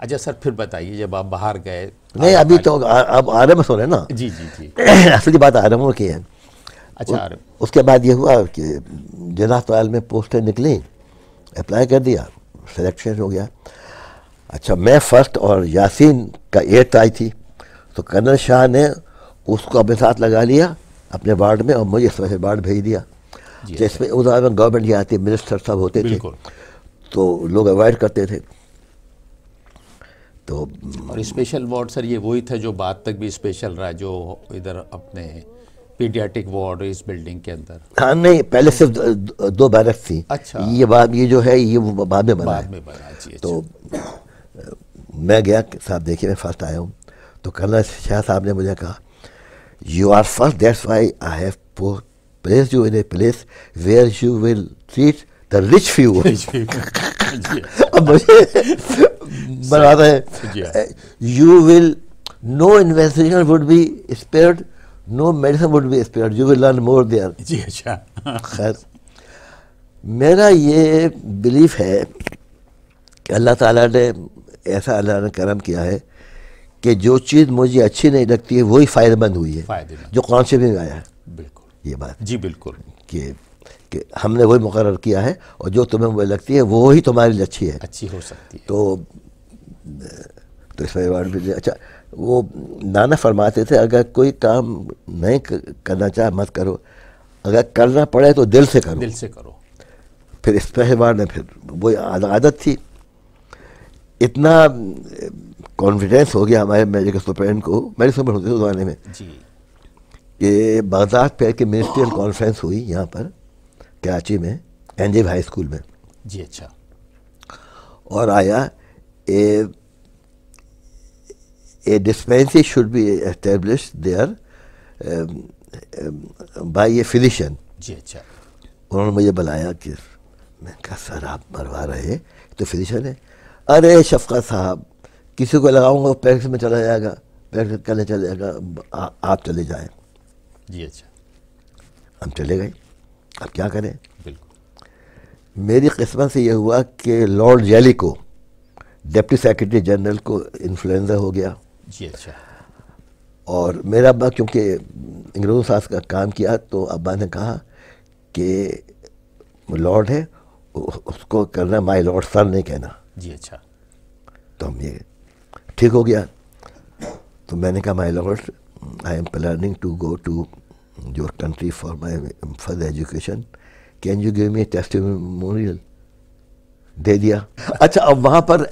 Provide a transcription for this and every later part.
अच्छा सर फिर बताइए जब आप बाहर गए नहीं अभी तो अब आरम सो रहे ना जी जी जी असली बात आरम की है अच्छा उ, उसके बाद ये हुआ कि जिला अस्पताल में पोस्टें निकली अप्लाई कर दिया सिलेक्शन हो गया अच्छा मैं फर्स्ट और यासीन का एट आई थी तो कर्नल शाह ने उसको अपने साथ लगा लिया अपने वार्ड में और मुझे स्पेशल वार्ड भेज दिया जिसमें अच्छा। उस में गवर्नमेंट जी आती मिनिस्टर सब होते थे तो लोग अवॉइड करते थे तो और स्पेशल वार्ड सर ये वही था जो बात तक भी स्पेशल रहा जो इधर अपने पीडियाटिक वार्ड इस बिल्डिंग के अंदर हाँ नहीं पहले सिर्फ दो, बैरक थी अच्छा ये बाद ये जो है ये बाद में बना बाद में बना तो अच्छा। मैं गया साहब देखिए मैं फर्स्ट आया हूँ तो कर्नल शाह साहब ने मुझे कहा you are first that's why I have place you in a place where you will treat the rich few अब मुझे बनाता हैं you will no investigation would be spared no medicine would be spared you will learn more there जी अच्छा खैर मेरा ये belief है कि अल्लाह ताला ने ऐसा अल्लाह ने करम किया है कि जो चीज़ मुझे अच्छी नहीं लगती है वही फ़ायदेमंद हुई है जो कौन से भी आया है बिल्कुल ये बात जी बिल्कुल कि कि हमने वही मुकर किया है और जो तुम्हें वो लगती है वो ही तुम्हारे लिए अच्छी है अच्छी हो सकती है तो तो इस अवार्ड भी अच्छा वो नाना फरमाते थे अगर कोई काम नहीं करना चाहे मत करो अगर करना पड़े तो दिल से करो दिल से करो फिर इस पहलवान ने फिर वो आदत थी इतना कॉन्फिडेंस हो गया हमारे मेरे सुप्रेंट को मेरे सुप्रेंट होते ज़माने में कि बगदाद फेयर की मिनिस्ट्रियल कॉन्फ्रेंस हुई यहाँ पर कराची में एन हाई स्कूल में जी अच्छा और आया ए, a dispensary should be established there um, um, by a physician. जी अच्छा उन्होंने मुझे बुलाया कि मैं कहा सर आप मरवा रहे तो फिजिशन है अरे शफका साहब किसी को लगाऊंगा पैक्स में चला जाएगा पैक्स करने चले जाएगा आप चले जाएं जी अच्छा हम चले गए अब क्या करें बिल्कुल मेरी किस्मत से यह हुआ कि लॉर्ड जैली को डिप्टी सेक्रेटरी जनरल को इन्फ्लुएंजा हो गया जी अच्छा और मेरा अब्बा क्योंकि अंग्रेजों सास का काम किया तो अब्बा ने कहा कि लॉर्ड है उसको करना माई लॉर्ड सर नहीं कहना जी अच्छा तो हम ये ठीक हो गया तो मैंने कहा my lord I am planning to go to your country for my further education can you give me memorial दे दिया अच्छा अब वहाँ पर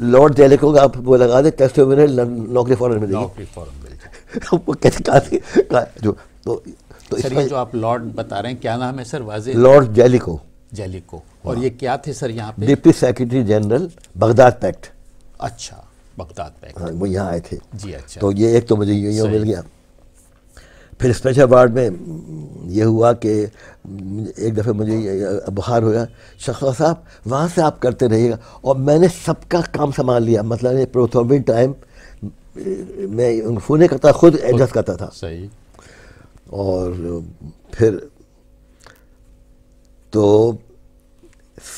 लॉर्ड जैलेको को आप वो लगा दे टेस्ट में नौकरी फॉरन मिलेगी नौकरी फॉरन मिलेगी वो कहते जो तो तो सर ये जो आप लॉर्ड बता रहे हैं क्या नाम है सर वाजे लॉर्ड जेलिको जैलिको और ये क्या थे सर यहाँ पे deputy secretary general Baghdad pact अच्छा बगदाद पैक्ट हाँ वो यहाँ आए थे जी अच्छा तो ये एक तो मुझे यूँ मिल गया फिर स्पेशल वार्ड में ये हुआ कि एक दफ़े मुझे बुखार होया शख्स साहब वहाँ से आप करते रहिएगा और मैंने सबका काम संभाल लिया मतलब प्रोथोबिन टाइम मैं फ़ोन करता खुद एडजस्ट करता था सही और फिर तो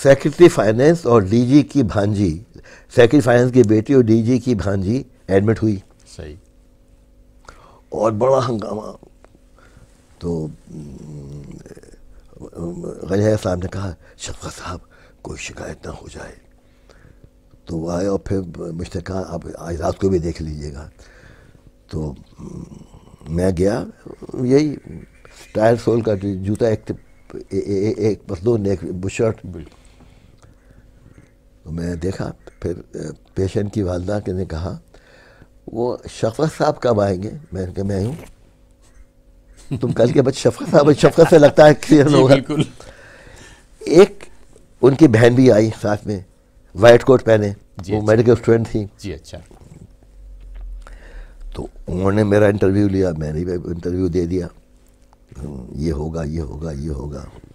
सेक्रेटरी फाइनेंस और डीजी की भांजी सेक्रेटरी फाइनेंस की बेटी और डीजी की भांजी एडमिट हुई सही और बड़ा हंगामा तो गजाया साहब ने कहा शफका साहब कोई शिकायत ना हो जाए तो वो आए और फिर मुझसे कहा आप आज रात को भी देख लीजिएगा तो मैं गया यही टायर सोल का जूता एक एक बस दो ने एक बुशर्ट तो मैं देखा फिर पेशेंट की वालदा के ने कहा वो शफकत साहब कब आएंगे मैंने कहा मैं हूँ तुम कल के बाद शफकत साहब शफकत से लगता है क्लियर होगा एक उनकी बहन भी आई साथ में वाइट कोट पहने वो मेडिकल अच्छा। स्टूडेंट थी जी अच्छा तो उन्होंने मेरा इंटरव्यू लिया मैंने भी इंटरव्यू दे दिया हम्म, ये होगा ये होगा ये होगा